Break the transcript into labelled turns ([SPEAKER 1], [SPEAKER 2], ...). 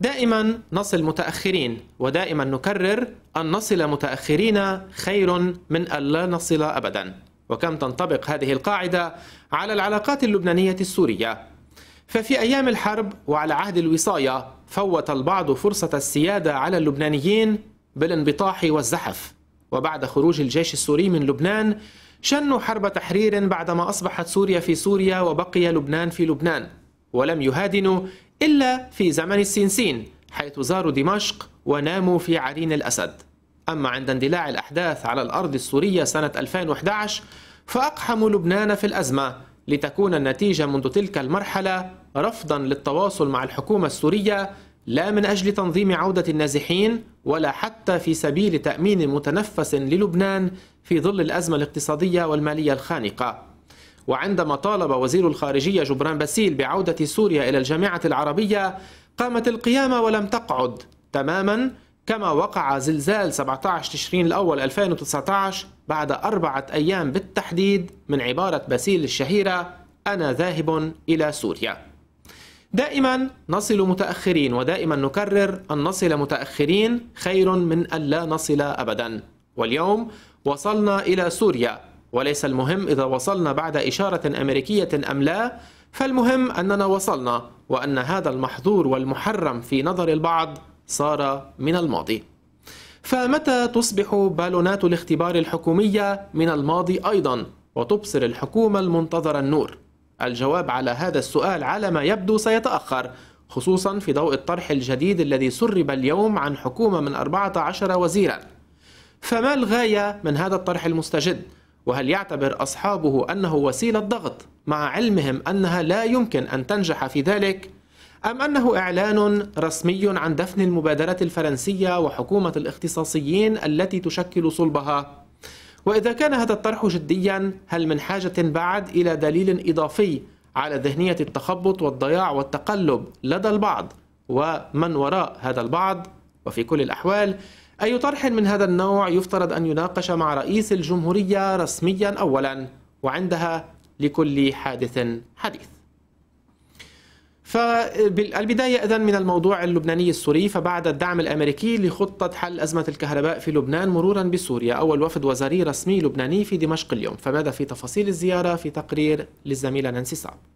[SPEAKER 1] دائما نصل متأخرين ودائما نكرر أن نصل متأخرين خير من ألا نصل أبدا وكم تنطبق هذه القاعدة على العلاقات اللبنانية السورية ففي أيام الحرب وعلى عهد الوصاية فوت البعض فرصة السيادة على اللبنانيين بالانبطاح والزحف وبعد خروج الجيش السوري من لبنان شنوا حرب تحرير بعدما أصبحت سوريا في سوريا وبقي لبنان في لبنان ولم يهادنوا إلا في زمن السنسين حيث زاروا دمشق وناموا في عرين الأسد أما عند اندلاع الأحداث على الأرض السورية سنة 2011 فأقحموا لبنان في الأزمة لتكون النتيجة منذ تلك المرحلة رفضا للتواصل مع الحكومة السورية لا من أجل تنظيم عودة النازحين ولا حتى في سبيل تأمين متنفس للبنان في ظل الأزمة الاقتصادية والمالية الخانقة وعندما طالب وزير الخارجية جبران باسيل بعودة سوريا إلى الجامعة العربية قامت القيامة ولم تقعد تماما كما وقع زلزال 17 تشرين الأول 2019 بعد أربعة أيام بالتحديد من عبارة باسيل الشهيرة أنا ذاهب إلى سوريا دائما نصل متأخرين ودائما نكرر أن نصل متأخرين خير من أن لا نصل أبدا واليوم وصلنا إلى سوريا وليس المهم إذا وصلنا بعد إشارة أمريكية أم لا فالمهم أننا وصلنا وأن هذا المحظور والمحرم في نظر البعض صار من الماضي فمتى تصبح بالونات الاختبار الحكومية من الماضي أيضا وتبصر الحكومة المنتظرة النور؟ الجواب على هذا السؤال على ما يبدو سيتأخر خصوصا في ضوء الطرح الجديد الذي سرب اليوم عن حكومة من 14 وزيرا فما الغاية من هذا الطرح المستجد؟ وهل يعتبر أصحابه أنه وسيلة ضغط مع علمهم أنها لا يمكن أن تنجح في ذلك؟ أم أنه إعلان رسمي عن دفن المبادرة الفرنسية وحكومة الاختصاصيين التي تشكل صلبها؟ وإذا كان هذا الطرح جديا هل من حاجة بعد إلى دليل إضافي على ذهنية التخبط والضياع والتقلب لدى البعض ومن وراء هذا البعض؟ وفي كل الأحوال أي طرح من هذا النوع يفترض أن يناقش مع رئيس الجمهورية رسميا أولا وعندها لكل حادث حديث فالبداية إذن من الموضوع اللبناني السوري فبعد الدعم الأمريكي لخطة حل أزمة الكهرباء في لبنان مرورا بسوريا أول وفد وزاري رسمي لبناني في دمشق اليوم فماذا في تفاصيل الزيارة في تقرير للزميلة نانسي صعب